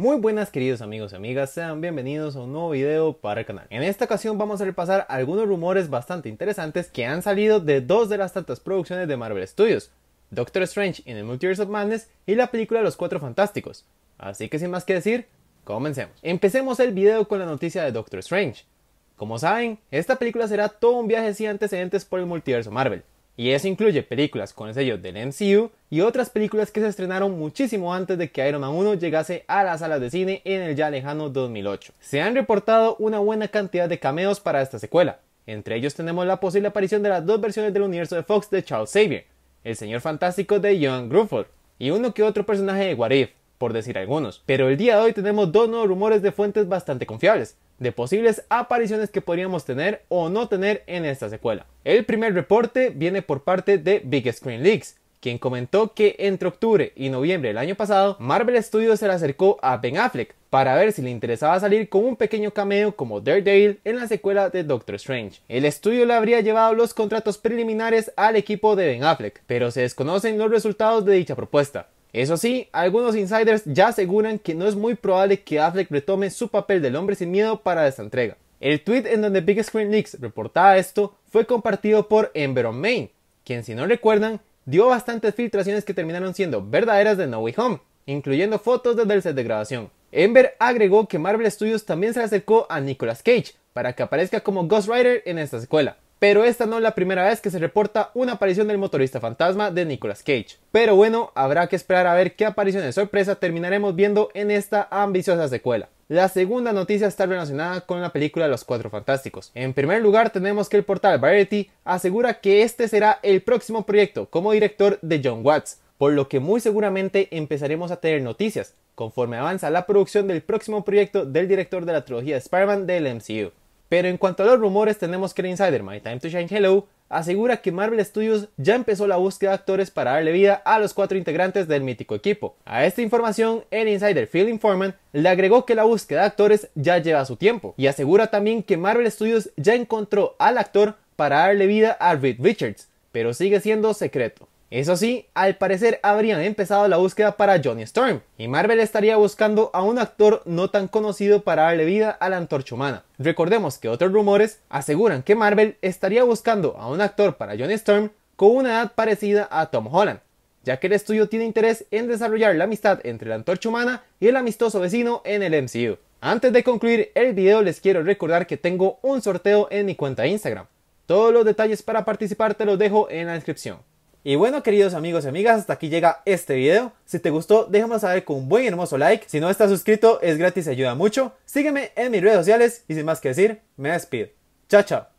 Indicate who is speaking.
Speaker 1: Muy buenas queridos amigos y amigas, sean bienvenidos a un nuevo video para el canal. En esta ocasión vamos a repasar algunos rumores bastante interesantes que han salido de dos de las tantas producciones de Marvel Studios, Doctor Strange in the Multiverse of Madness y la película Los Cuatro Fantásticos. Así que sin más que decir, comencemos. Empecemos el video con la noticia de Doctor Strange. Como saben, esta película será todo un viaje sin antecedentes por el multiverso Marvel, y eso incluye películas con el sello del MCU y otras películas que se estrenaron muchísimo antes de que Iron Man 1 llegase a las salas de cine en el ya lejano 2008. Se han reportado una buena cantidad de cameos para esta secuela. Entre ellos tenemos la posible aparición de las dos versiones del universo de Fox de Charles Xavier, el señor fantástico de John Grufford, y uno que otro personaje de Warif, por decir algunos. Pero el día de hoy tenemos dos nuevos rumores de fuentes bastante confiables, de posibles apariciones que podríamos tener o no tener en esta secuela. El primer reporte viene por parte de Big Screen Leaks, quien comentó que entre octubre y noviembre del año pasado, Marvel Studios se le acercó a Ben Affleck para ver si le interesaba salir con un pequeño cameo como Daredevil en la secuela de Doctor Strange. El estudio le habría llevado los contratos preliminares al equipo de Ben Affleck, pero se desconocen los resultados de dicha propuesta. Eso sí, algunos insiders ya aseguran que no es muy probable que Affleck retome su papel del hombre sin miedo para esta entrega. El tweet en donde Big Screen Leaks reportaba esto fue compartido por Ember on Main, quien si no recuerdan, dio bastantes filtraciones que terminaron siendo verdaderas de No Way Home, incluyendo fotos desde el set de grabación. Ember agregó que Marvel Studios también se acercó a Nicolas Cage para que aparezca como Ghost Rider en esta secuela pero esta no es la primera vez que se reporta una aparición del motorista fantasma de Nicolas Cage. Pero bueno, habrá que esperar a ver qué de sorpresa terminaremos viendo en esta ambiciosa secuela. La segunda noticia está relacionada con la película Los Cuatro Fantásticos. En primer lugar tenemos que el portal Variety asegura que este será el próximo proyecto como director de John Watts, por lo que muy seguramente empezaremos a tener noticias conforme avanza la producción del próximo proyecto del director de la trilogía Spider-Man del MCU. Pero en cuanto a los rumores, tenemos que el insider My Time to Shine Hello asegura que Marvel Studios ya empezó la búsqueda de actores para darle vida a los cuatro integrantes del mítico equipo. A esta información, el insider Phil Informant le agregó que la búsqueda de actores ya lleva su tiempo y asegura también que Marvel Studios ya encontró al actor para darle vida a Reed Richards, pero sigue siendo secreto. Eso sí, al parecer habrían empezado la búsqueda para Johnny Storm, y Marvel estaría buscando a un actor no tan conocido para darle vida a la antorcha humana. Recordemos que otros rumores aseguran que Marvel estaría buscando a un actor para Johnny Storm con una edad parecida a Tom Holland, ya que el estudio tiene interés en desarrollar la amistad entre la antorcha humana y el amistoso vecino en el MCU. Antes de concluir el video les quiero recordar que tengo un sorteo en mi cuenta de Instagram. Todos los detalles para participar te los dejo en la descripción. Y bueno, queridos amigos y amigas, hasta aquí llega este video. Si te gustó, déjame saber con un buen hermoso like. Si no estás suscrito, es gratis y ayuda mucho. Sígueme en mis redes sociales y sin más que decir, me despido. Chao, chao.